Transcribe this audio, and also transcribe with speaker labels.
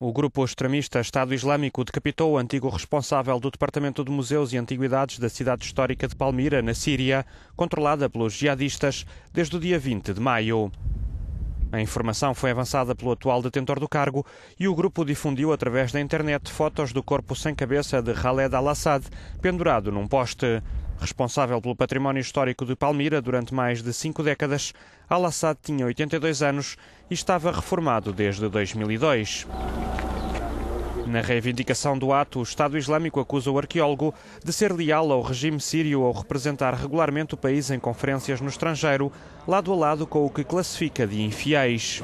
Speaker 1: O grupo extremista Estado Islâmico decapitou o antigo responsável do Departamento de Museus e Antiguidades da cidade histórica de Palmira, na Síria, controlada pelos jihadistas desde o dia 20 de maio. A informação foi avançada pelo atual detentor do cargo e o grupo difundiu através da internet fotos do corpo sem cabeça de Khaled al-Assad pendurado num poste. Responsável pelo património histórico de Palmira durante mais de cinco décadas, al-Assad tinha 82 anos e estava reformado desde 2002. Na reivindicação do ato, o Estado Islâmico acusa o arqueólogo de ser leal ao regime sírio ao representar regularmente o país em conferências no estrangeiro, lado a lado com o que classifica de infiéis.